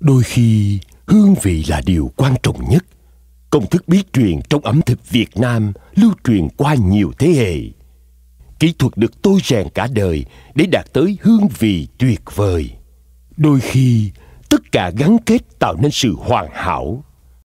Đôi khi hương vị là điều quan trọng nhất. Công thức bí truyền trong ẩm thực Việt Nam lưu truyền qua nhiều thế hệ. Kỹ thuật được tôi rèn cả đời để đạt tới hương vị tuyệt vời. Đôi khi, tất cả gắn kết tạo nên sự hoàn hảo